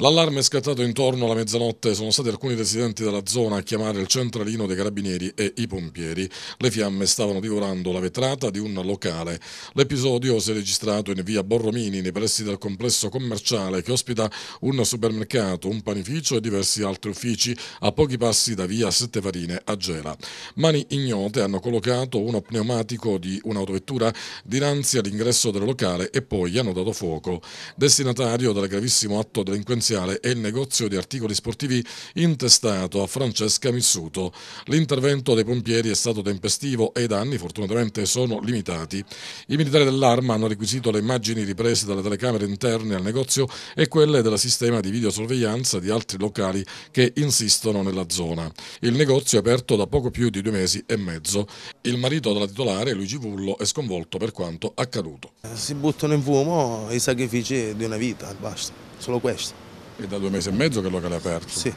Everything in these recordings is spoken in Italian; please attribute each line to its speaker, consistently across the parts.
Speaker 1: L'allarme è scattato intorno alla mezzanotte, sono stati alcuni residenti della zona a chiamare il centralino dei carabinieri e i pompieri. Le fiamme stavano divorando la vetrata di un locale. L'episodio si è registrato in via Borromini, nei pressi del complesso commerciale che ospita un supermercato, un panificio e diversi altri uffici a pochi passi da via Sette Farine a Gela. Mani ignote hanno collocato uno pneumatico di un'autovettura dinanzi all'ingresso del locale e poi hanno dato fuoco. Destinatario del gravissimo atto delinquenziale Providenziale e il negozio di articoli sportivi intestato a Francesca Missuto. L'intervento dei pompieri è stato tempestivo e i danni fortunatamente sono limitati. I militari dell'Arma hanno requisito le immagini riprese dalle telecamere interne al negozio e quelle del sistema di videosorveglianza di altri locali che insistono nella zona. Il negozio è aperto da poco più di due mesi e mezzo. Il marito della titolare, Luigi Vullo, è sconvolto per quanto accaduto.
Speaker 2: Si buttano in fumo i sacrifici di una vita, basta, solo questo. È da due mesi e mezzo che il locale è aperto? Sì,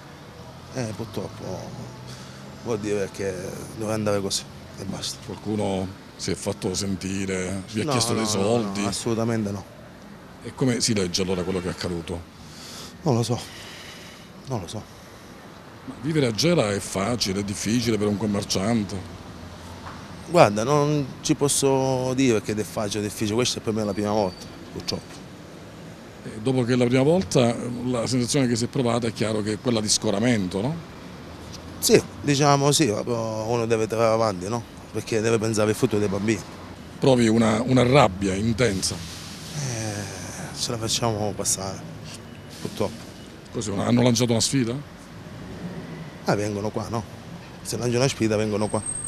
Speaker 2: eh, purtroppo vuol dire che deve andare così e basta. Qualcuno si è fatto sentire, vi ha no, chiesto no, dei soldi?
Speaker 1: No, assolutamente no. E come si legge allora quello che è accaduto?
Speaker 2: Non lo so, non lo so.
Speaker 1: Ma vivere a Gela è facile, è difficile per
Speaker 2: un commerciante? Guarda, non ci posso dire che è facile o difficile, questa è per me la prima volta, purtroppo. Eh, dopo che la prima volta la sensazione che si è provata è chiaro che è quella di scoramento, no? Sì, diciamo sì, uno deve tirare avanti, no? Perché deve pensare al futuro dei bambini. Provi una, una rabbia intensa? Eh, ce la facciamo passare, purtroppo. Così, hanno lanciato una sfida? Ah, vengono qua, no? Se lanciano una sfida vengono qua.